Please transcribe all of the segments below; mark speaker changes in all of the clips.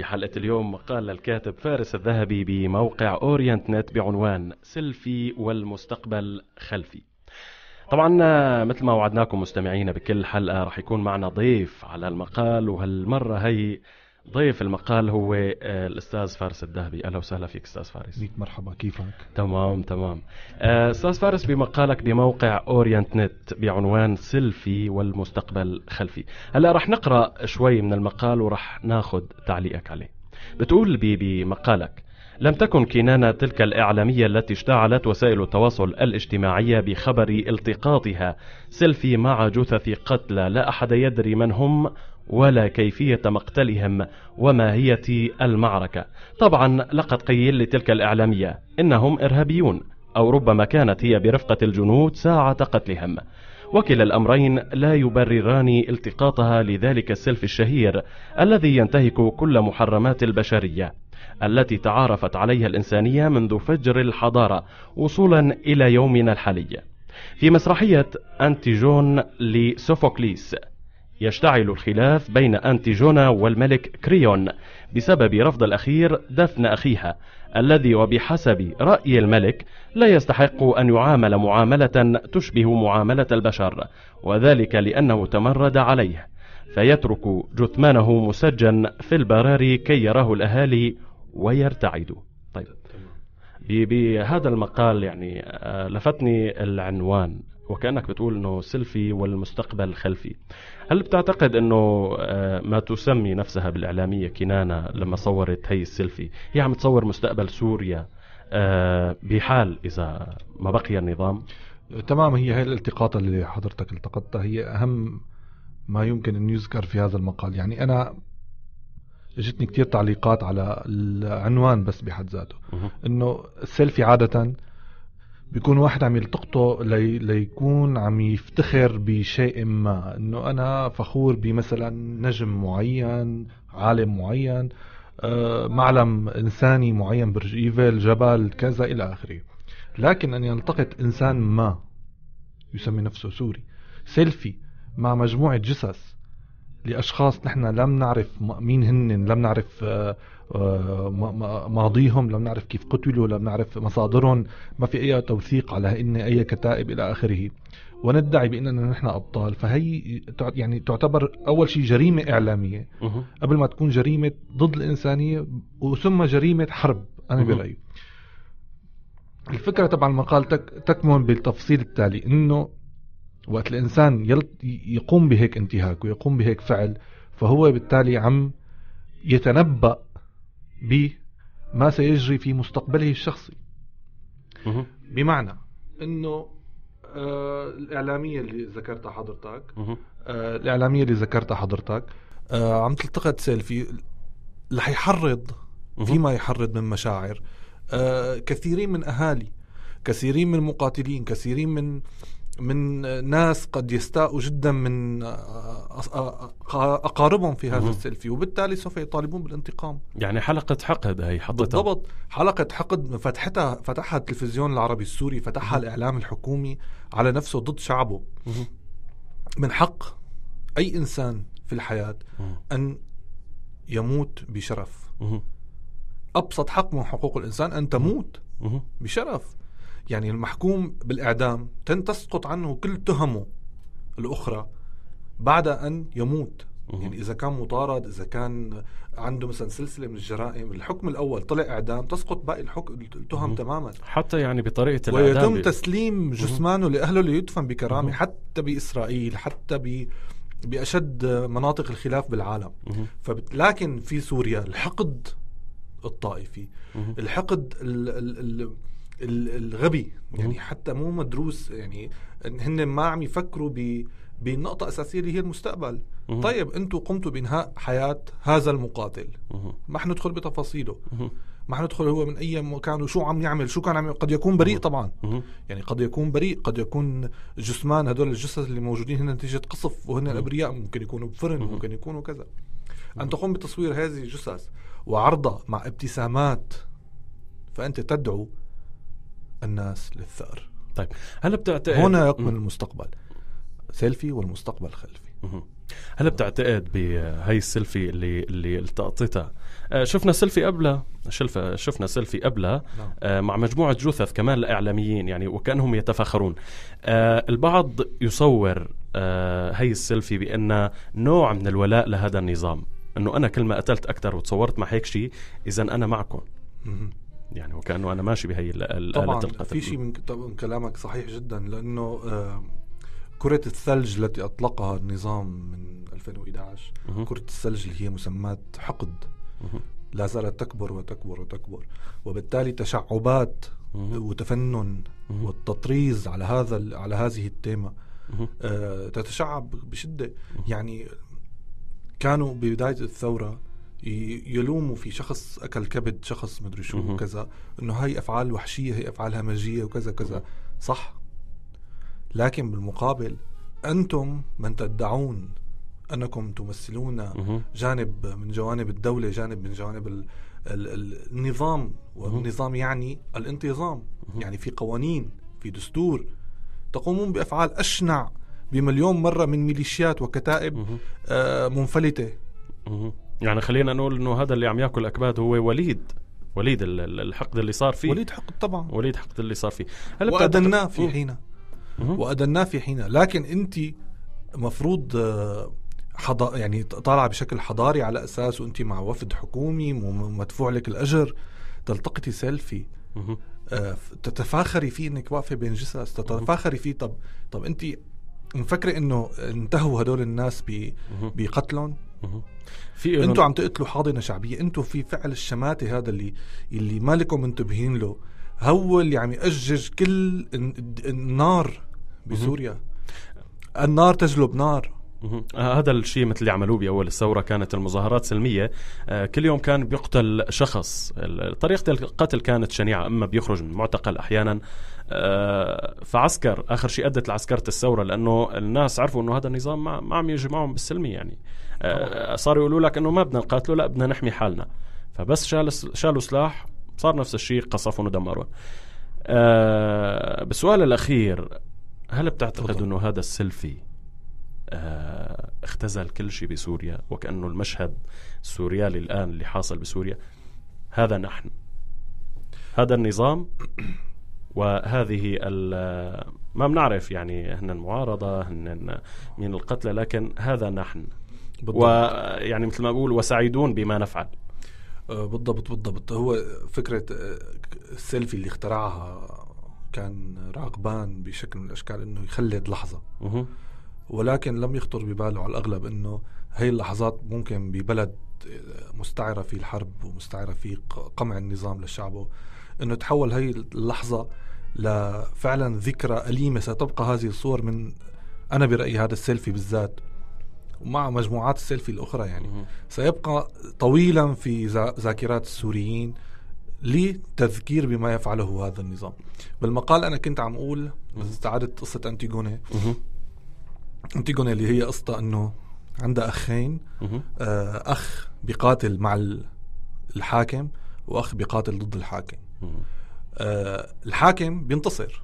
Speaker 1: في حلقة اليوم قال الكاتب فارس الذهبي بموقع اورينت نت بعنوان سيلفي والمستقبل خلفي طبعا مثل ما وعدناكم مستمعينا بكل حلقة رح يكون معنا ضيف على المقال وهالمرة هي ضيف المقال هو آه، الاستاذ فارس الذهبي اهلا وسهلا فيك استاذ فارس ميت مرحبا كيفك تمام تمام آه، استاذ فارس بمقالك بموقع اورينت نت بعنوان سيلفي والمستقبل خلفي هلا رح نقرا شوي من المقال ورح ناخذ تعليقك عليه بتقول بمقالك لم تكن كنانة تلك الإعلامية التي اشتعلت وسائل التواصل الاجتماعي بخبر التقاطها سيلفي مع جثث قتلى لا أحد يدري من هم ولا كيفية مقتلهم وماهية المعركة طبعا لقد قيل لتلك الإعلامية إنهم إرهابيون أو ربما كانت هي برفقة الجنود ساعة قتلهم وكلا الأمرين لا يبرران التقاطها لذلك السلف الشهير الذي ينتهك كل محرمات البشرية التي تعارفت عليها الإنسانية منذ فجر الحضارة وصولا إلى يومنا الحالي في مسرحية أنتيجون لسوفوكليس يشتعل الخلاف بين أنتيجونا والملك كريون بسبب رفض الأخير دفن أخيها الذي وبحسب رأي الملك لا يستحق أن يعامل معاملة تشبه معاملة البشر وذلك لأنه تمرد عليه فيترك جثمانه مسجن في البراري كي يراه الأهالي ويرتعدوا طيب بهذا المقال يعني آه، لفتني العنوان وكانك بتقول انه سيلفي والمستقبل خلفي هل بتعتقد انه آه، ما تسمي نفسها بالاعلاميه كنانه لما صورت هي السيلفي هي عم تصور مستقبل سوريا آه، بحال اذا ما بقي النظام تمام هي هي الالتقاطة اللي حضرتك التقطتها هي
Speaker 2: أهم ما يمكن أن يذكر في هذا المقال يعني أنا اجتني كتير تعليقات على العنوان بس بحد ذاته انه السيلفي عادة بيكون واحد عم يلتقطه لي ليكون عم يفتخر بشيء ما انه انا فخور بمثلا نجم معين عالم معين آه، معلم انساني معين برج ايفل جبل كذا الى اخره لكن ان يلتقط انسان ما يسمي نفسه سوري سيلفي مع مجموعه جثث لاشخاص نحن لم نعرف مين هن لم نعرف آه، آه، ماضيهم لم نعرف كيف قتلوا لم نعرف مصادرهم ما في اي توثيق على ان اي كتائب الى اخره وندعي باننا نحن ابطال فهي يعني تعتبر اول شيء جريمه اعلاميه قبل ما تكون جريمه ضد الانسانيه وثم جريمه حرب انا برايي الفكره تبع المقال تكمن بالتفصيل التالي انه وقت الإنسان يقوم بهيك انتهاك ويقوم بهيك فعل فهو بالتالي عم يتنبأ بما سيجري في مستقبله الشخصي بمعنى انه آه، الاعلاميه اللي ذكرتها حضرتك آه، الاعلاميه اللي ذكرتها حضرتك آه، عم تلتقط سيلفي رح يحرض فيما يحرض من مشاعر كثيرين من اهالي كثيرين من مقاتلين كثيرين من من ناس قد يستاءوا جدا من اقاربهم في هذا السيلفي وبالتالي سوف يطالبون بالانتقام
Speaker 1: يعني حلقه حقد هي حطتها
Speaker 2: بالضبط حلقه حقد فتحتها فتحها التلفزيون العربي السوري فتحها الاعلام الحكومي على نفسه ضد شعبه من حق اي انسان في الحياه ان يموت بشرف ابسط حق من حقوق الانسان ان تموت بشرف يعني المحكوم بالإعدام تسقط عنه كل تهمه الأخرى بعد أن يموت يعني اذا كان مطارد اذا كان عنده مثلا سلسله من الجرائم الحكم الاول طلع اعدام تسقط باقي الحكم التهم تماما
Speaker 1: حتى يعني بطريقه الاعدام ويتم تسليم جثمانه
Speaker 2: لاهله ليدفن بكرامه حتى باسرائيل حتى ب باشد مناطق الخلاف بالعالم فبت... لكن في سوريا الحقد الطائفي الحقد ال... ال... ال... الغبي يعني حتى مو مدروس يعني هن ما عم يفكروا ب بنقطة أساسية اللي هي المستقبل مه. طيب أنتم قمتوا بإنهاء حياة هذا المقاتل مه. ما حندخل بتفاصيله مه. ما حندخل هو من أي مكان وشو عم يعمل شو كان عم قد يكون بريء طبعا مه. يعني قد يكون بريء قد يكون جثمان هدول الجثث اللي موجودين هن نتيجة قصف وهن الأبرياء ممكن يكونوا بفرن مه. ممكن يكونوا كذا أن تقوم بتصوير هذه الجثث وعرضها مع ابتسامات فأنت تدعو الناس للثأر طيب هل بتعتقد هنا يكمن المستقبل سيلفي والمستقبل
Speaker 1: خلفي هل بتعتقد بهي السيلفي اللي اللي التقطتها آه، شفنا سيلفي قبلها شلفة شفنا سيلفي قبلها نعم. آه، مع مجموعة جثث كمان الإعلاميين يعني وكأنهم يتفاخرون آه، البعض يصور هي السيلفي بأنها نوع من الولاء لهذا النظام أنه أنا كل ما قتلت أكثر وتصورت مع هيك شيء إذا أنا معكم يعني وكانه انا ماشي بهي اله القتل في شيء
Speaker 2: من كلامك صحيح جدا لانه كرة الثلج التي أطلقها النظام من 2011 مه. كرة الثلج اللي هي مسمات حقد لا زالت تكبر وتكبر وتكبر وبالتالي تشعبات وتفنن والتطريز على هذا على هذه التيمة آه، تتشعب بشدة يعني كانوا ببداية الثورة يلوموا في شخص اكل كبد شخص مدري شو وكذا انه هاي افعال وحشيه هي افعال همجيه وكذا كذا صح لكن بالمقابل انتم من تدعون انكم تمثلون جانب من جوانب الدوله جانب من جوانب ال ال النظام والنظام يعني الانتظام يعني في قوانين في دستور تقومون بافعال اشنع بمليون مره من ميليشيات وكتائب آه، منفلته
Speaker 1: يعني خلينا نقول انه هذا اللي عم ياكل اكباد هو وليد وليد الحقد اللي صار فيه وليد حقد طبعا وليد حقد اللي صار فيه هلا وأدناه في إيه. حينه
Speaker 2: وأدناه في حينه لكن انت مفروض آه، حض... يعني طالعه بشكل حضاري على اساس وانت مع وفد حكومي ومدفوع لك الاجر تلتقطي سيلفي آه، تتفاخري فيه انك واقفه بين جثث تتفاخري فيه طب طب انت مفكره انه انتهوا هدول الناس بقتلهم في انتوا عم تقتلوا حاضنه شعبيه انتوا في فعل الشماته هذا اللي اللي ما لكم منتبهين له هو اللي عم يأجج
Speaker 1: كل النار بسوريا النار تجلب نار آه، هذا الشيء مثل اللي عملوه باول الثوره كانت المظاهرات سلميه آه، كل يوم كان بيقتل شخص طريقه القتل كانت شنيعه اما بيخرج من معتقل احيانا آه، فعسكر اخر شيء ادت لعسكره الثوره لانه الناس عرفوا انه هذا النظام ما, ما عم يجي معهم بالسلميه يعني آه، صاروا يقولوا لك انه ما بدنا نقاتله لا بدنا نحمي حالنا فبس شال شالوا سلاح صار نفس الشيء قصفهم ودمرهم آه، بالسؤال الاخير هل بتعتقد انه هذا السيلفي اختزل كل شيء بسوريا وكانه المشهد السوريالي الان اللي حاصل بسوريا هذا نحن هذا النظام وهذه ما بنعرف يعني هن المعارضة هن من القتلى لكن هذا نحن بالضبط. ويعني مثل ما بقول وسعيدون بما نفعل
Speaker 2: أه، بالضبط بالضبط هو فكرة أه، السيلفي اللي اخترعها كان راغبان بشكل من الأشكال أنه يخلد لحظة مه. ولكن لم يخطر بباله على الأغلب أنه هي اللحظات ممكن ببلد أه، مستعرة فيه الحرب ومستعرة فيه قمع النظام لشعبه أنه تحول هي اللحظة لفعلا ذكرى أليمة ستبقى هذه الصور من أنا برأيي هذا السيلفي بالذات ومع مجموعات السيلفي الأخرى يعني سيبقى طويلا في ذاكرات السوريين لتذكير بما يفعله هذا النظام بالمقال أنا كنت عم أقول استعادت قصة أنتيغوني أنتيغوني اللي هي قصة أنه عندها أخين آه، أخ بقاتل مع الحاكم وأخ بقاتل ضد الحاكم آه الحاكم بينتصر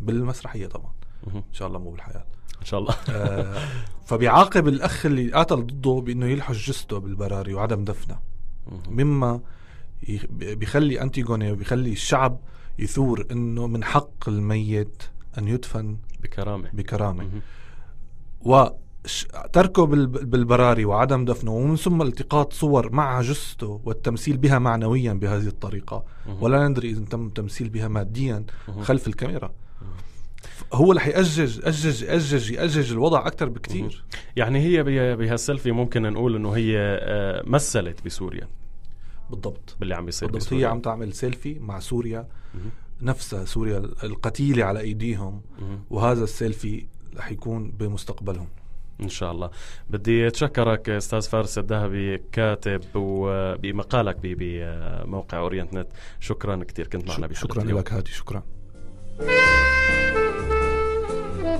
Speaker 2: بالمسرحيه طبعا ان شاء الله مو بالحياه ان شاء الله آه فبيعاقب الاخ اللي قاتل ضده بانه يلحش جثته بالبراري وعدم دفنه مما بيخلي انتيغوني وبيخلي الشعب يثور انه من حق الميت ان يدفن بكرامه بكرامه و تركه بالبراري وعدم دفنه ومن ثم التقاط صور مع جثته والتمثيل بها معنويا بهذه الطريقة ولا ندري إذا تم تمثيل بها ماديا خلف الكاميرا
Speaker 1: هو اللي حيأجج أجج أجج يأجج الوضع أكثر بكثير يعني هي بهالسيلفي ممكن نقول إنه هي آه، مثلت بسوريا بالضبط باللي عم بيصير بالضبط بسوريا. هي عم
Speaker 2: تعمل سيلفي مع سوريا نفسها سوريا
Speaker 1: القتيلة على أيديهم وهذا السيلفي رح يكون بمستقبلهم ان شاء الله بدي اتشكرك استاذ فارس الذهبي كاتب وبمقالك بموقع اورينت نت شكرا كثير كنت معنا بشكل شكرا لك هادي شكرا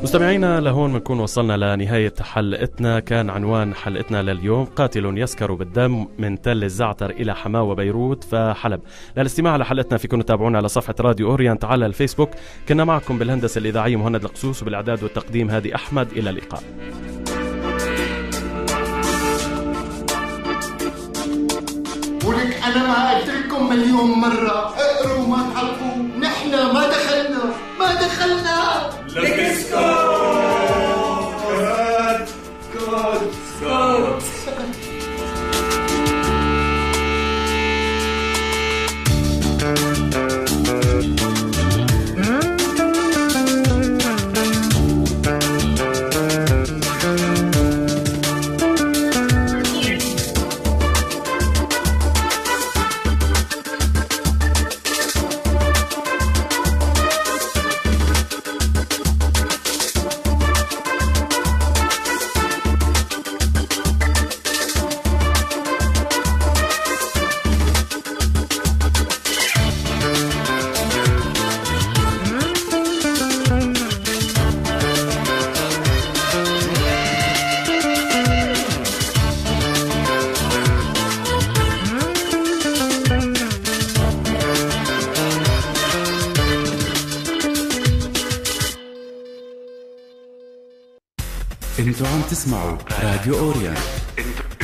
Speaker 1: مستمعينا لهون بنكون وصلنا لنهاية حلقتنا كان عنوان حلقتنا لليوم قاتل يسكر بالدم من تل الزعتر إلى حماة وبيروت فحلب للاستماع لحلقتنا فيكم تتابعونا على صفحة راديو أورينت على الفيسبوك كنا معكم بالهندسة الإذاعية مهند القصوص وبالإعداد والتقديم هادي أحمد إلى اللقاء لك انا ما قلت لكم مليون مره اقروا ما تعرفوا نحن ما دخلنا ما دخلنا لك اسكت انتوا عم تسمعوا راديو اوريان